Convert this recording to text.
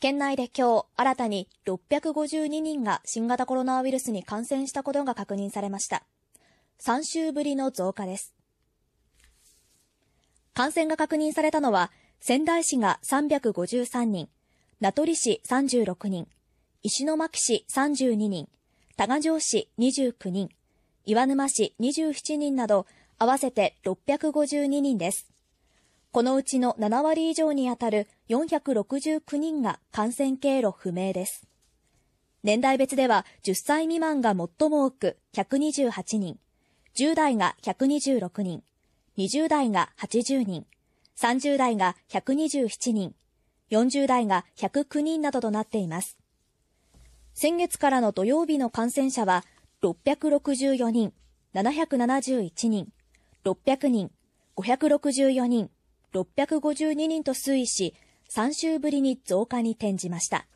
県内で今日新たに652人が新型コロナウイルスに感染したことが確認されました。3週ぶりの増加です。感染が確認されたのは、仙台市が353人、名取市36人、石巻市32人、多賀城市29人、岩沼市27人など、合わせて652人です。このうちの7割以上にあたる469人が感染経路不明です。年代別では10歳未満が最も多く128人、10代が126人、20代が80人、30代が127人、40代が109人などとなっています。先月からの土曜日の感染者は664人、771人、600人、564人、652人と推移し、3週ぶりに増加に転じました。